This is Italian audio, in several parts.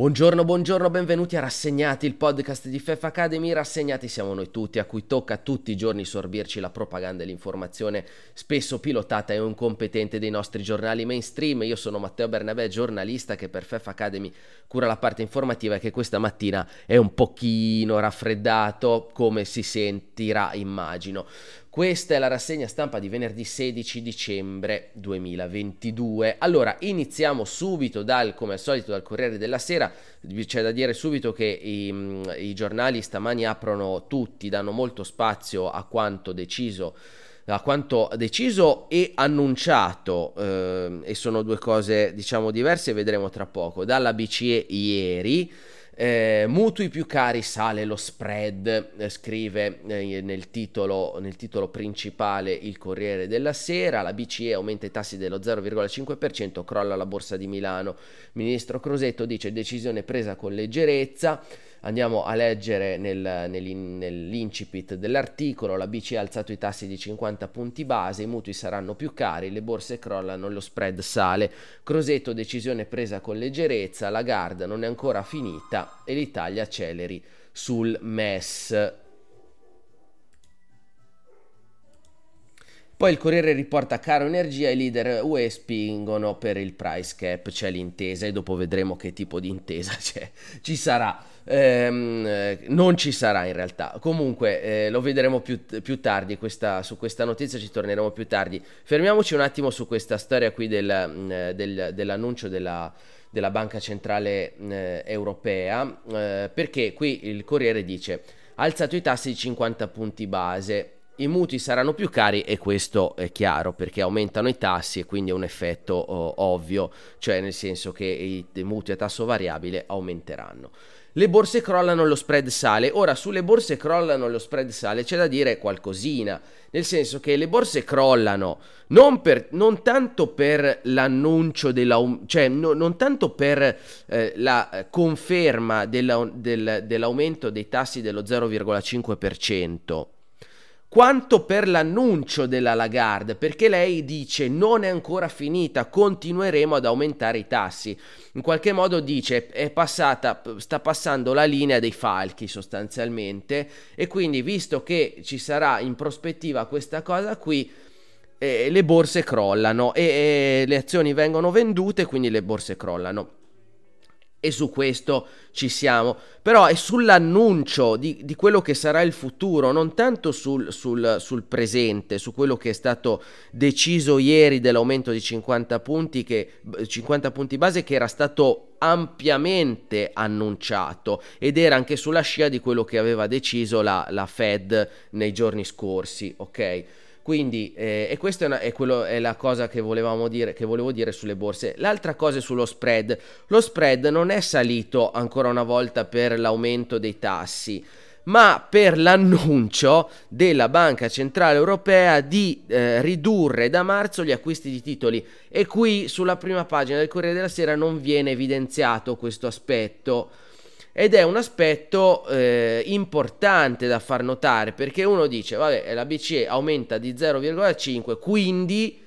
Buongiorno, buongiorno, benvenuti a Rassegnati, il podcast di FEF Academy. Rassegnati siamo noi tutti, a cui tocca tutti i giorni sorbirci la propaganda e l'informazione, spesso pilotata e incompetente dei nostri giornali mainstream. Io sono Matteo Bernabé, giornalista che per FEF Academy cura la parte informativa e che questa mattina è un pochino raffreddato, come si sentirà, immagino. Questa è la rassegna stampa di venerdì 16 dicembre 2022. Allora, iniziamo subito dal, come al solito, dal Corriere della Sera. C'è da dire subito che i, mm, i giornali stamani aprono tutti, danno molto spazio a quanto deciso a quanto deciso e annunciato, eh, e sono due cose diciamo diverse, vedremo tra poco, dalla BCE ieri eh, mutui più cari sale lo spread, eh, scrive eh, nel, titolo, nel, titolo, principale il Corriere della Sera, la BCE aumenta i tassi dello 0,5%, crolla la borsa di Milano. Ministro Crosetto dice decisione presa con leggerezza andiamo a leggere nel, nel, nell'incipit dell'articolo, la BCE ha alzato i tassi di 50 punti base, i mutui saranno più cari, le borse crollano, lo spread sale. Croseto decisione presa con leggerezza, la Garda non è ancora finita e l'Italia acceleri sul MES. Poi il Corriere riporta caro energia, i leader UE spingono per il price cap, c'è l'intesa e dopo vedremo che tipo di intesa c'è. Ci sarà, ehm, eh, non ci sarà in realtà. Comunque eh, lo vedremo più, più tardi, questa, su questa notizia ci torneremo più tardi. Fermiamoci un attimo su questa storia qui del, mm, eh, del, dell'annuncio della della Banca Centrale mm, eh, Europea, eh, perché qui il Corriere dice alzato i tassi di 50 punti base i mutui saranno più cari e questo è chiaro perché aumentano i tassi e quindi è un effetto oh, ovvio, cioè nel senso che i, i mutui a tasso variabile aumenteranno. Le borse crollano, lo spread sale. Ora, sulle borse crollano, lo spread sale, c'è da dire qualcosina. Nel senso che le borse crollano non, per, non tanto per l'annuncio della... cioè no, non tanto per eh, la eh, conferma della, del, dell'aumento dei tassi dello 0,5%, quanto per l'annuncio della Lagarde, perché lei dice non è ancora finita, continueremo ad aumentare i tassi. In qualche modo dice è passata, sta passando la linea dei falchi sostanzialmente e quindi visto che ci sarà in prospettiva questa cosa qui, eh, le borse crollano e eh, le azioni vengono vendute, quindi le borse crollano e su questo ci siamo. Però è sull'annuncio di, di quello che sarà il futuro, non tanto sul, sul, sul, presente, su quello che è stato deciso ieri dell'aumento di 50 punti, che, 50 punti base che era stato ampiamente annunciato ed era anche sulla scia di quello che aveva deciso la, la Fed nei giorni scorsi, ok? Quindi, eh, e questa è, una, è, quello, è la cosa che, dire, che volevo dire sulle borse. L'altra cosa è sullo spread. Lo spread non è salito ancora una volta per l'aumento dei tassi ma per l'annuncio della Banca Centrale Europea di eh, ridurre da marzo gli acquisti di titoli e qui sulla prima pagina del Corriere della Sera non viene evidenziato questo aspetto. Ed è un aspetto eh, importante da far notare perché uno dice, vabbè, eh, la BCE aumenta di 0,5, quindi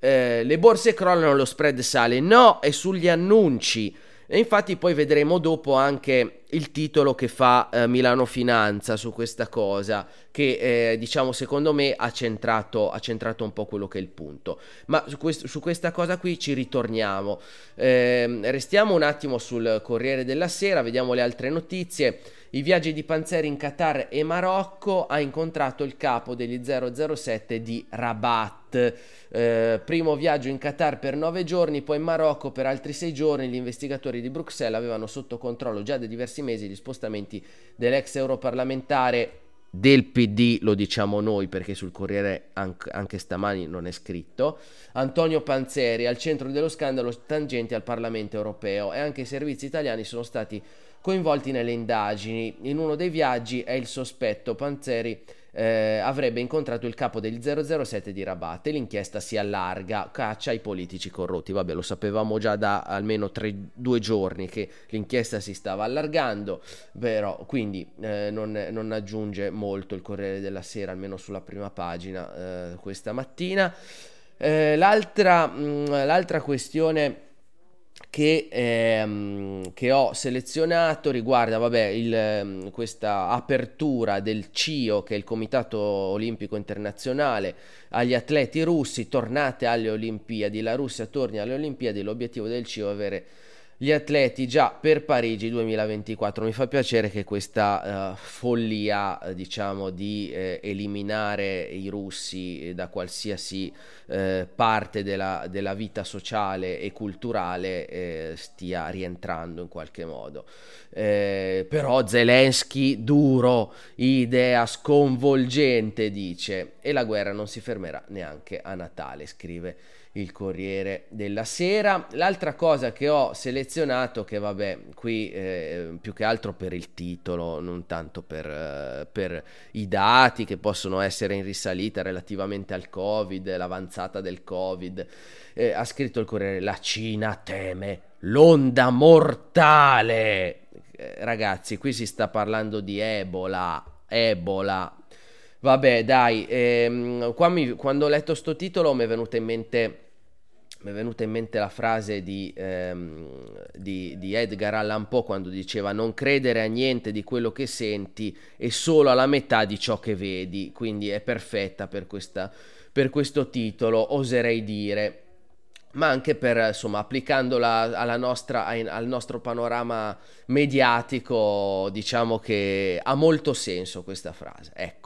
eh, le borse crollano, lo spread sale. No, è sugli annunci. E infatti poi vedremo dopo anche il titolo che fa eh, Milano Finanza su questa cosa, che eh, diciamo secondo me ha centrato, ha centrato, un po' quello che è il punto. Ma su, quest- su questa cosa qui ci ritorniamo. Eh, restiamo un attimo sul Corriere della Sera, vediamo le altre notizie. I viaggi di Panzeri in Qatar e Marocco ha incontrato il capo degli 007 di Rabat. Eh, primo viaggio in Qatar per nove giorni, poi in Marocco per altri sei giorni. Gli investigatori di Bruxelles avevano sotto controllo già da diversi scorsi mesi gli spostamenti dell'ex europarlamentare del PD, lo diciamo noi perché sul Corriere anche stamani non è scritto, Antonio Panzeri al centro dello scandalo tangente al Parlamento europeo e anche i servizi italiani sono stati coinvolti nelle indagini. In uno dei viaggi è il sospetto Panzeri eh, avrebbe incontrato il capo degli 007 di Rabat e l'inchiesta si allarga, caccia i politici corrotti. Vabbè, lo sapevamo già da almeno tre, due giorni che l'inchiesta si stava allargando, però quindi eh, non, non, aggiunge molto il Corriere della Sera, almeno sulla prima pagina eh, questa mattina. Eh, l'altra, mh, mm, l'altra questione che, ehm, che ho selezionato riguarda vabbè, il, ehm, questa apertura del CIO, che è il Comitato Olimpico Internazionale, agli atleti russi, tornate alle Olimpiadi, la Russia torni alle Olimpiadi, l'obiettivo del CIO è avere gli atleti già per Parigi 2024. Mi fa piacere che questa uh, follia, eh, diciamo, di eh, eliminare i russi eh, da qualsiasi eh, parte della, della, vita sociale e culturale eh, stia rientrando in qualche modo. Eh, però Zelensky, duro, idea sconvolgente, dice, e la guerra non si fermerà neanche a Natale, scrive il Corriere della Sera. L'altra cosa che ho selezionato, che vabbè, qui eh, più che altro per il titolo, non tanto per, eh, per, i dati che possono essere in risalita relativamente al Covid, l'avanzata del Covid, eh, ha scritto il Corriere, la Cina teme l'onda mortale. Eh, ragazzi, qui si sta parlando di Ebola, Ebola, Vabbè, dai, ehm, qua mi, quando ho letto sto titolo mi è venuta in mente mi è venuta in mente la frase di, ehm, di, di, Edgar Allan Poe quando diceva non credere a niente di quello che senti e solo alla metà di ciò che vedi, quindi è perfetta per, questa, per questo titolo, oserei dire, ma anche per, insomma, applicandola nostra, al nostro panorama mediatico, diciamo che ha molto senso questa frase. Ecco.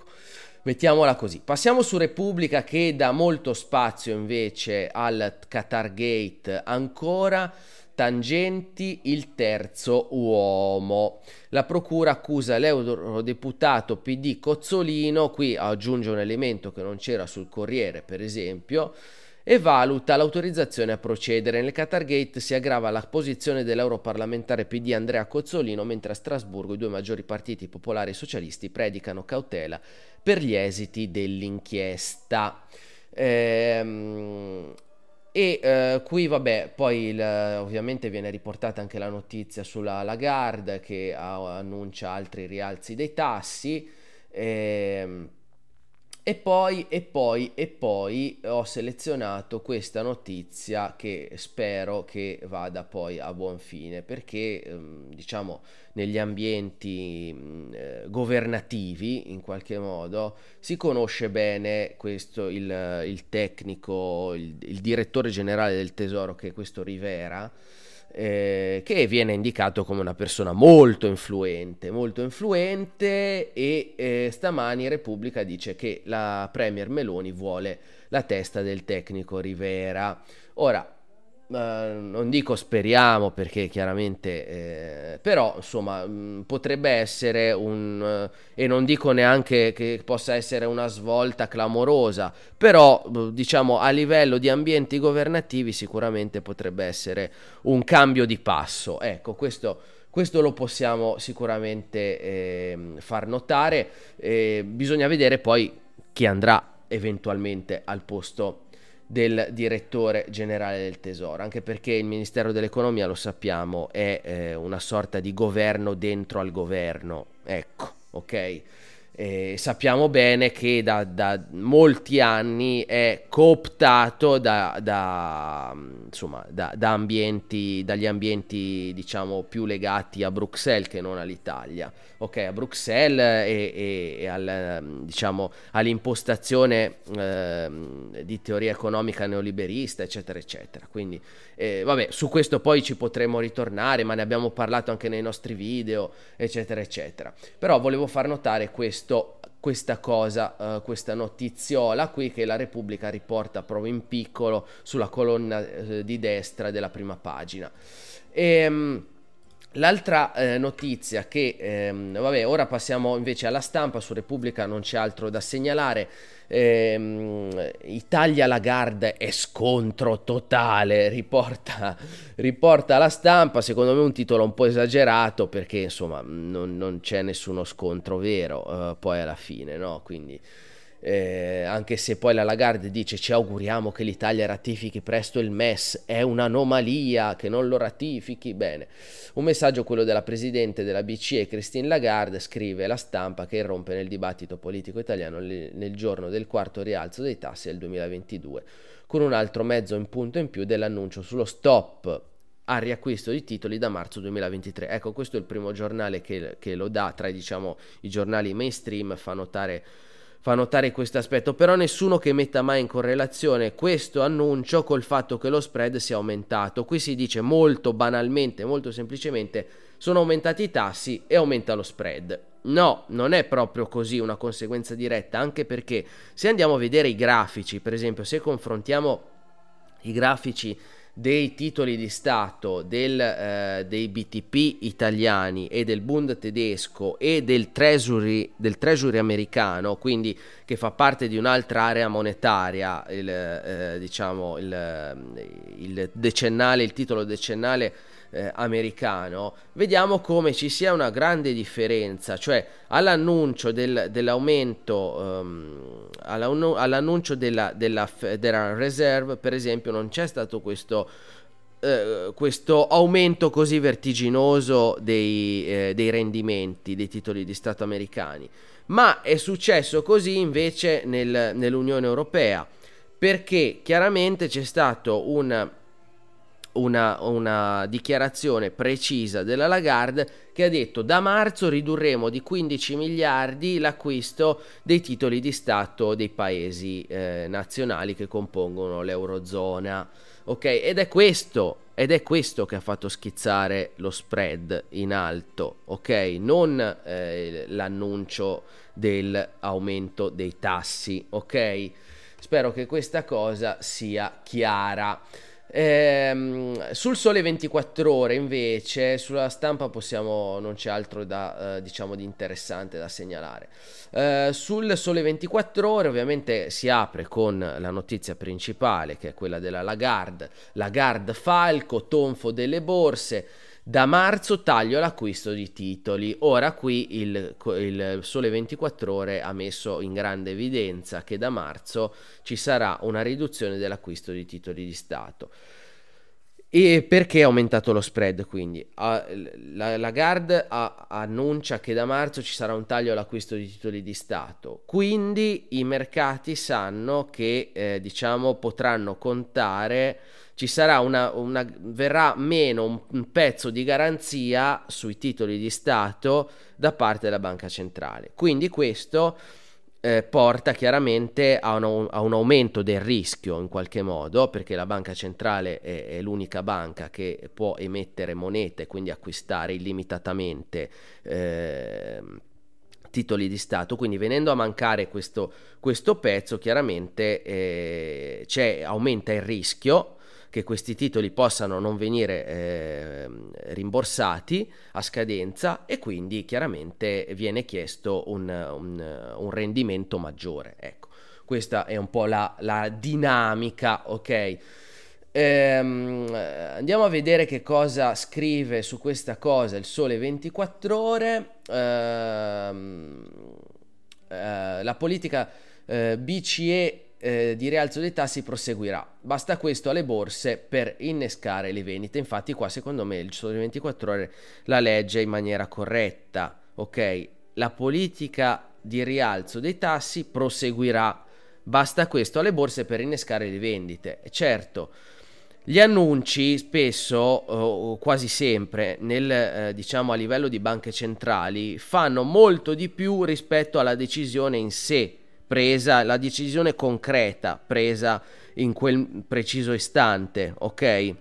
Mettiamola così. Passiamo su Repubblica che dà molto spazio invece al Qatar Gate ancora. Tangenti il terzo uomo. La procura accusa l'eurodeputato PD Cozzolino, qui aggiunge un elemento che non c'era sul Corriere per esempio, e valuta l'autorizzazione a procedere. Nel Qatar Gate si aggrava la posizione dell'europarlamentare PD Andrea Cozzolino, mentre a Strasburgo i due maggiori partiti popolari e socialisti predicano cautela per gli esiti dell'inchiesta. Ehm, e eh, qui, vabbè, poi il, ovviamente viene riportata anche la notizia sulla Lagarde che ha, annuncia altri rialzi dei tassi. Ehm, e poi, e poi, e poi ho selezionato questa notizia che spero che vada poi a buon fine, perché ehm, diciamo negli ambienti eh, governativi in qualche modo si conosce bene questo, il, il tecnico, il, il direttore generale del tesoro che è questo Rivera, eh, che viene indicato come una persona molto influente, molto influente e eh, stamani Repubblica dice che la Premier Meloni vuole la testa del tecnico Rivera. Ora, Uh, non dico speriamo perché chiaramente eh, però insomma mh, mm, potrebbe essere un uh, e non dico neanche che possa essere una svolta clamorosa però mm, diciamo a livello di ambienti governativi sicuramente potrebbe essere un cambio di passo ecco questo questo lo possiamo sicuramente eh, far notare eh, bisogna vedere poi chi andrà eventualmente al posto del direttore generale del Tesoro, anche perché il Ministero dell'Economia, lo sappiamo, è eh, una sorta di governo dentro al governo, ecco, ok? eh, sappiamo bene che da, da, molti anni è cooptato da, da, insomma, ambienti, dagli ambienti diciamo, più legati a Bruxelles che non all'Italia. Ok, a Bruxelles e, e, e al, diciamo, all'impostazione eh, di teoria economica neoliberista, eccetera, eccetera. Quindi, eh, vabbè, su questo poi ci potremo ritornare, ma ne abbiamo parlato anche nei nostri video, eccetera, eccetera. Però volevo far notare questo questo, questa cosa, uh, questa notiziola qui che la Repubblica riporta proprio in piccolo sulla colonna uh, di destra della prima pagina. E, um, L'altra eh, notizia che, ehm, vabbè, ora passiamo invece alla stampa, su Repubblica non c'è altro da segnalare, ehm, Italia Lagarde è scontro totale, riporta, riporta la stampa, secondo me un titolo un po' esagerato perché insomma non, non c'è nessuno scontro vero eh, poi alla fine, no? Quindi eh, anche se poi la Lagarde dice ci auguriamo che l'Italia ratifichi presto il MES, è un'anomalia che non lo ratifichi, bene. Un messaggio quello della Presidente della BCE, Christine Lagarde, scrive la stampa che irrompe nel dibattito politico italiano nel giorno del quarto rialzo dei tassi del 2022, con un altro mezzo in punto in più dell'annuncio sullo stop al riacquisto di titoli da marzo 2023. Ecco, questo è il primo giornale che, che lo dà tra diciamo, i giornali mainstream, fa notare fa notare questo aspetto, però nessuno che metta mai in correlazione questo annuncio col fatto che lo spread sia aumentato. Qui si dice molto banalmente, molto semplicemente, sono aumentati i tassi e aumenta lo spread. No, non è proprio così una conseguenza diretta, anche perché se andiamo a vedere i grafici, per esempio, se confrontiamo i grafici dei titoli di Stato del, eh, dei BTP italiani e del Bund tedesco e del treasury, del treasury americano, quindi che fa parte di un'altra area monetaria, il, eh, diciamo il, il decennale, il titolo decennale eh, americano, vediamo come ci sia una grande differenza, cioè all'annuncio del, dell'aumento, um, all'annuncio della, della Federal Reserve, per esempio, non c'è stato questo eh, questo aumento così vertiginoso dei, eh, dei, rendimenti dei titoli di Stato americani, ma è successo così invece nel, nell'Unione Europea, perché chiaramente c'è stato un una, una, dichiarazione precisa della Lagarde che ha detto da marzo ridurremo di 15 miliardi l'acquisto dei titoli di Stato dei paesi eh, nazionali che compongono l'Eurozona. Ok, ed è questo. Ed è questo che ha fatto schizzare lo spread in alto, ok? Non eh, l'annuncio dell'aumento dei tassi, ok? Spero che questa cosa sia chiara. Ehm, sul Sole 24 Ore invece, sulla stampa possiamo, non c'è altro da, eh, diciamo, di interessante da segnalare. Eh, sul Sole 24 Ore ovviamente si apre con la notizia principale che è quella della Lagarde, Lagarde Falco, tonfo delle borse, da marzo taglio l'acquisto di titoli. Ora qui il, il, Sole 24 ore ha messo in grande evidenza che da marzo ci sarà una riduzione dell'acquisto di titoli di Stato. E perché è aumentato lo spread? Quindi ah, la, la Guard ah, annuncia che da marzo ci sarà un taglio all'acquisto di titoli di Stato, quindi i mercati sanno che eh, diciamo, potranno contare ci sarà una, una verrà meno un, un pezzo di garanzia sui titoli di Stato da parte della banca centrale. Quindi questo eh, porta chiaramente a un, a un, aumento del rischio in qualche modo, perché la banca centrale è, è l'unica banca che può emettere monete, e quindi acquistare illimitatamente eh, titoli di Stato. Quindi venendo a mancare questo, questo pezzo, chiaramente eh, aumenta il rischio che questi titoli possano non venire eh, rimborsati a scadenza e quindi chiaramente viene chiesto un, un, un rendimento maggiore. Ecco, questa è un po' la, la dinamica, ok? Ehm, andiamo a vedere che cosa scrive su questa cosa il Sole 24 ore. Ehm, eh, la politica eh, BCE eh, di rialzo dei tassi proseguirà. Basta questo alle borse per innescare le vendite. Infatti qua secondo me il sole 24 ore la legge in maniera corretta, ok? La politica di rialzo dei tassi proseguirà. Basta questo alle borse per innescare le vendite. Certo, gli annunci spesso, o quasi sempre, nel, eh, diciamo a livello di banche centrali, fanno molto di più rispetto alla decisione in sé presa, la decisione concreta presa in quel preciso istante, ok? E,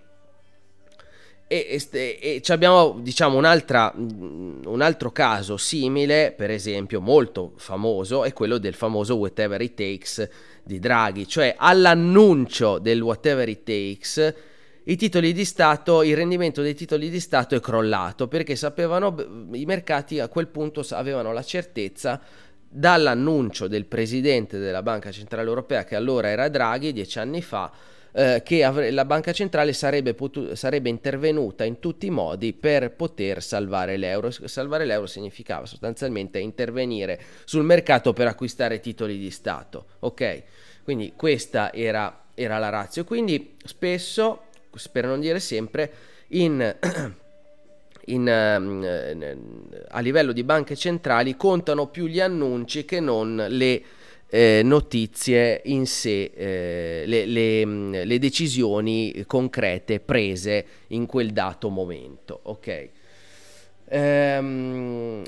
e, e abbiamo diciamo un altro caso simile, per esempio molto famoso, è quello del famoso whatever it takes di Draghi, cioè all'annuncio del whatever it takes i titoli di Stato, il rendimento dei titoli di Stato è crollato perché sapevano, i mercati a quel punto avevano la certezza dall'annuncio del presidente della Banca Centrale Europea, che allora era Draghi, dieci anni fa, eh, che avre- la Banca Centrale sarebbe, potu- sarebbe, intervenuta in tutti i modi per poter salvare l'euro. Salvare l'euro significava sostanzialmente intervenire sul mercato per acquistare titoli di Stato. Ok? Quindi questa era, era la razza. Quindi spesso, per non dire sempre, in... in, ehm, a livello di banche centrali contano più gli annunci che non le eh, notizie in sé, eh, le, le, mm, le, decisioni concrete prese in quel dato momento. Ok. Ehm,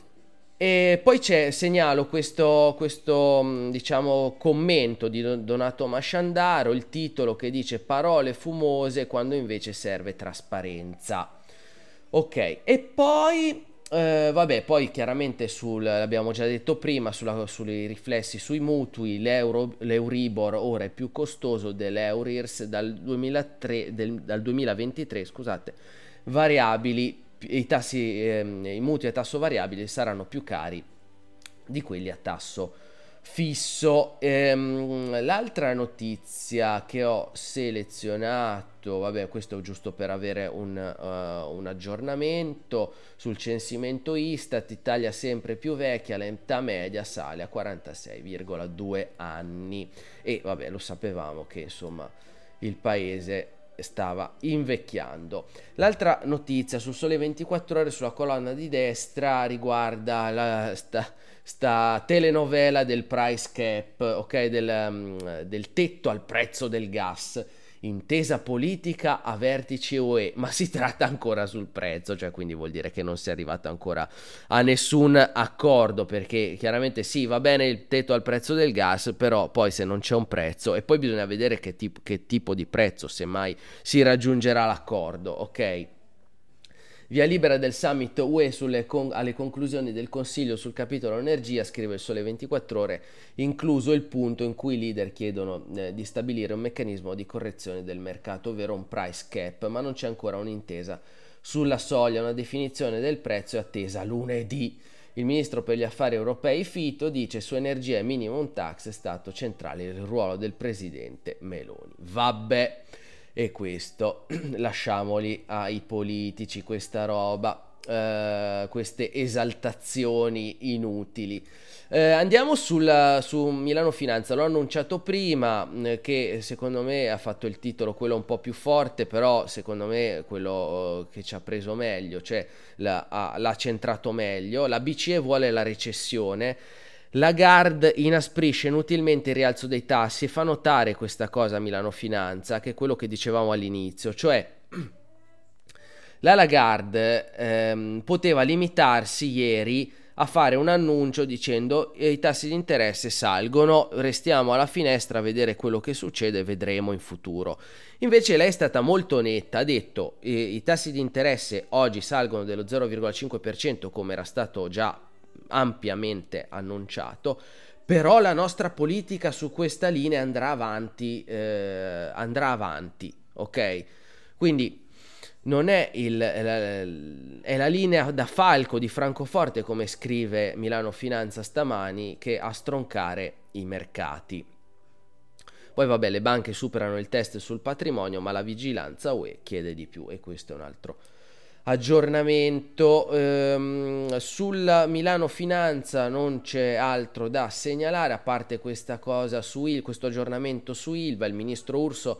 e poi c'è, segnalo questo, questo mm, diciamo, commento di Donato Masciandaro, il titolo che dice parole fumose quando invece serve trasparenza. Ok, e poi eh, vabbè, poi chiaramente sul, l'abbiamo già detto prima, sulla, sui riflessi sui mutui, l'Euribor ora è più costoso dell'Eurirs dal, 2003, del, dal 2023, scusate, variabili, i, tassi, eh, i mutui a tasso variabile saranno più cari di quelli a tasso variabile fisso. Ehm, l'altra notizia che ho selezionato, vabbè, questo è giusto per avere un, uh, un aggiornamento sul censimento Istat, Italia sempre più vecchia, l'età media sale a 46,2 anni e vabbè, lo sapevamo che insomma il paese stava invecchiando. L'altra notizia sul Sole 24 Ore sulla colonna di destra riguarda la, sta, sta telenovela del price cap, ok? Del, um, del tetto al prezzo del gas intesa politica a vertice UE, ma si tratta ancora sul prezzo, cioè quindi vuol dire che non si è arrivato ancora a nessun accordo, perché chiaramente sì, va bene il tetto al prezzo del gas, però poi se non c'è un prezzo e poi bisogna vedere che, tip- che tipo di prezzo semmai si raggiungerà l'accordo, ok? Via libera del summit UE con- alle conclusioni del Consiglio sul capitolo energia, scrive il Sole 24 ore, incluso il punto in cui i leader chiedono eh, di stabilire un meccanismo di correzione del mercato, ovvero un price cap, ma non c'è ancora un'intesa sulla soglia, una definizione del prezzo è attesa lunedì. Il ministro per gli affari europei Fito dice su energia e minimum tax è stato centrale il ruolo del presidente Meloni. Vabbè e questo lasciamoli ai politici questa roba Uh, queste esaltazioni inutili. Uh, andiamo sulla, su Milano Finanza, l'ho annunciato prima eh, che secondo me ha fatto il titolo quello un po' più forte, però secondo me quello uh, che ci ha preso meglio, cioè la, ha, l'ha centrato meglio. La BCE vuole la recessione Lagarde inasprisce inutilmente il rialzo dei tassi e fa notare questa cosa a Milano Finanza, che è quello che dicevamo all'inizio, cioè la Lagarde ehm, poteva limitarsi ieri a fare un annuncio dicendo eh, i tassi di interesse salgono, restiamo alla finestra a vedere quello che succede, vedremo in futuro. Invece lei è stata molto netta, ha detto eh, i tassi di interesse oggi salgono dello 0,5% come era stato già ampiamente annunciato, però la nostra politica su questa linea andrà avanti, eh, andrà avanti, ok? Quindi non è, il, è, la, è, la, linea da falco di Francoforte, come scrive Milano Finanza stamani, che a stroncare i mercati. Poi vabbè, le banche superano il test sul patrimonio, ma la vigilanza UE chiede di più e questo è un altro aggiornamento. Ehm, sulla Milano Finanza non c'è altro da segnalare, a parte questa cosa su il, questo aggiornamento su Ilva, il ministro Urso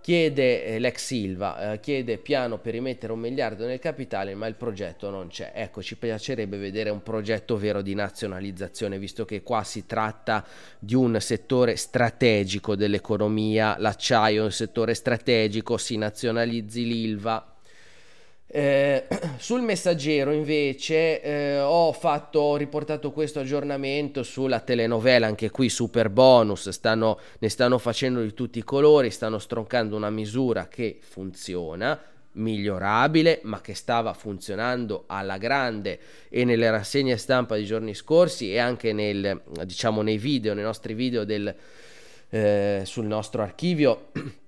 chiede, eh, l'ex Silva, eh, chiede piano per rimettere un miliardo nel capitale, ma il progetto non c'è. Ecco, ci piacerebbe vedere un progetto vero di nazionalizzazione, visto che qua si tratta di un settore strategico dell'economia, l'acciaio è un settore strategico, si nazionalizzi l'Ilva eh, sul messaggero invece eh, ho, fatto, ho riportato questo aggiornamento sulla telenovela, anche qui super bonus, stanno, ne stanno facendo di tutti i colori, stanno stroncando una misura che funziona, migliorabile, ma che stava funzionando alla grande e nelle rassegne stampa dei giorni scorsi e anche nel, diciamo, nei video, nei nostri video del, eh, sul nostro archivio.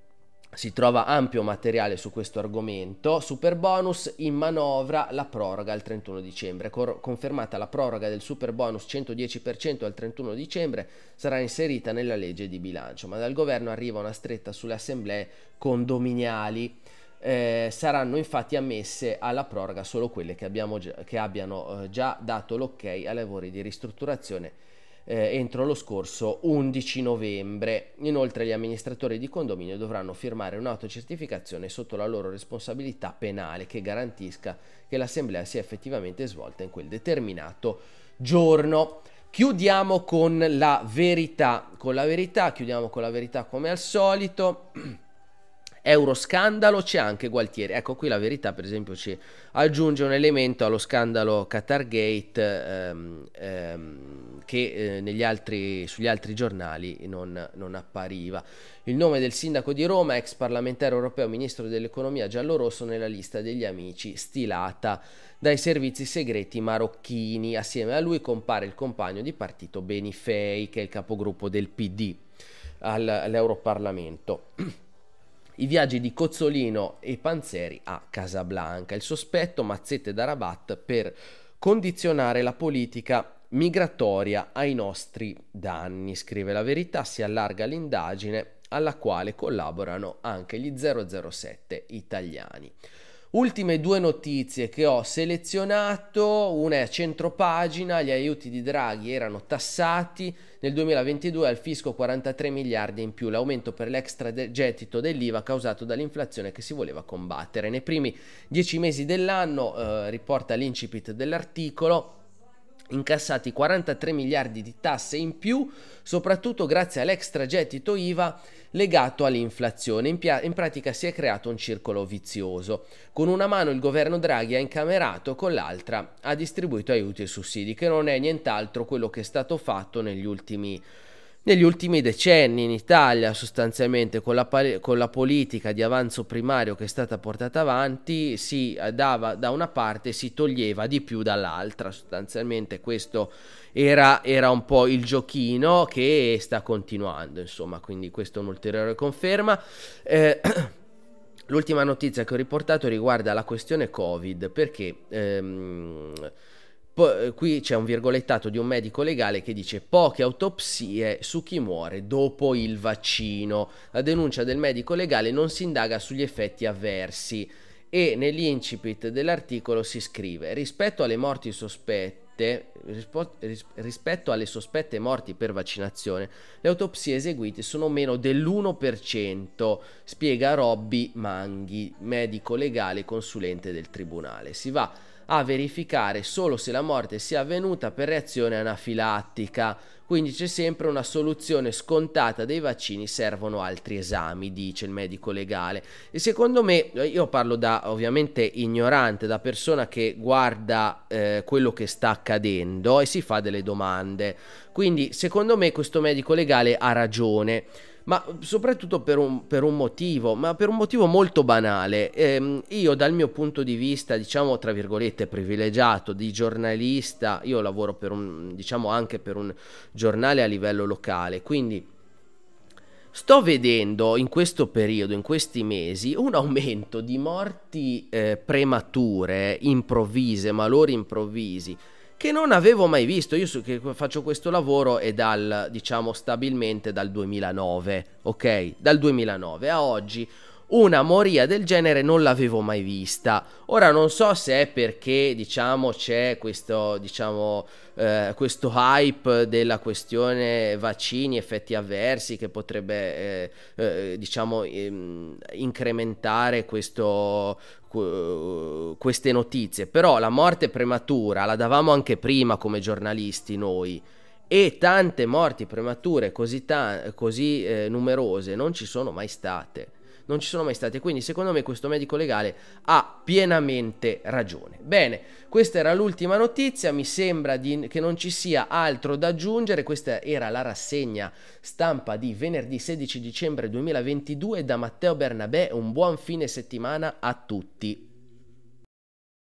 si trova ampio materiale su questo argomento. Super bonus in manovra la proroga al 31 dicembre. Cor- confermata la proroga del super bonus 110% al 31 dicembre sarà inserita nella legge di bilancio, ma dal governo arriva una stretta sulle assemblee condominiali. Eh, saranno infatti ammesse alla proroga solo quelle che, già, che abbiano eh, già dato l'ok ai lavori di ristrutturazione eh, entro lo scorso 11 novembre. Inoltre gli amministratori di condominio dovranno firmare un'autocertificazione sotto la loro responsabilità penale che garantisca che l'assemblea sia effettivamente svolta in quel determinato giorno. Chiudiamo con la verità, con la verità, chiudiamo con la verità come al solito. Euroscandalo c'è anche Gualtieri. Ecco qui la verità per esempio ci aggiunge un elemento allo scandalo Qatargate ehm, ehm, che eh, altri, sugli altri giornali non, non appariva. Il nome del sindaco di Roma, ex parlamentare europeo, ministro dell'economia giallorosso nella lista degli amici stilata dai servizi segreti marocchini. Assieme a lui compare il compagno di partito Benifei, che è il capogruppo del PD all'Europarlamento. i viaggi di Cozzolino e Panzeri a Casablanca, il sospetto mazzette da Rabat per condizionare la politica migratoria ai nostri danni, scrive la verità, si allarga l'indagine alla quale collaborano anche gli 007 italiani. Ultime due notizie che ho selezionato, una è a centropagina, gli aiuti di Draghi erano tassati, nel 2022 al fisco 43 miliardi in più, l'aumento per l'extragettito dell'IVA causato dall'inflazione che si voleva combattere. Nei primi dieci mesi dell'anno, eh, riporta l'incipit dell'articolo, incassati 43 miliardi di tasse in più, soprattutto grazie all'extragettito IVA legato all'inflazione. In, in, pratica si è creato un circolo vizioso. Con una mano il governo Draghi ha incamerato, con l'altra ha distribuito aiuti e sussidi, che non è nient'altro quello che è stato fatto negli ultimi anni negli ultimi decenni in Italia sostanzialmente con la, con la, politica di avanzo primario che è stata portata avanti si eh, dava da una parte e si toglieva di più dall'altra sostanzialmente questo era, era un po' il giochino che sta continuando insomma quindi questa è un'ulteriore conferma eh, L'ultima notizia che ho riportato riguarda la questione Covid perché ehm, P- qui c'è un virgolettato di un medico legale che dice poche autopsie su chi muore dopo il vaccino. La denuncia del medico legale non si indaga sugli effetti avversi e nell'incipit dell'articolo si scrive rispetto alle morti sospette rispetto alle sospette morti per vaccinazione, le autopsie eseguite sono meno dell'1%, spiega Robby Manghi, medico legale consulente del tribunale. Si va a verificare solo se la morte sia avvenuta per reazione anafilattica. Quindi c'è sempre una soluzione scontata dei vaccini, servono altri esami, dice il medico legale. E secondo me, eh, io parlo da ovviamente ignorante, da persona che guarda eh, quello che sta accadendo e si fa delle domande. Quindi secondo me questo medico legale ha ragione ma soprattutto per un, per un, motivo, ma per un motivo molto banale. Eh, io dal mio punto di vista, diciamo tra virgolette, privilegiato di giornalista, io lavoro per un, diciamo anche per un giornale a livello locale, quindi... Sto vedendo in questo periodo, in questi mesi, un aumento di morti eh, premature, improvvise, malori improvvisi, che non avevo mai visto. Io so che faccio questo lavoro è dal, diciamo, stabilmente dal 2009, ok? Dal 2009 a oggi una moria del genere non l'avevo mai vista. Ora non so se è perché, diciamo, c'è questo, diciamo, eh, questo hype della questione vaccini, effetti avversi che potrebbe, eh, eh, diciamo, ehm, incrementare questo, queste notizie, però la morte prematura la davamo anche prima come giornalisti noi e tante morti premature così, ta- così eh, numerose non ci sono mai state. Non ci sono mai state, quindi secondo me questo medico legale ha pienamente ragione. Bene, questa era l'ultima notizia, mi sembra di, che non ci sia altro da aggiungere, questa era la rassegna stampa di venerdì 16 dicembre 2022 da Matteo Bernabé, un buon fine settimana a tutti.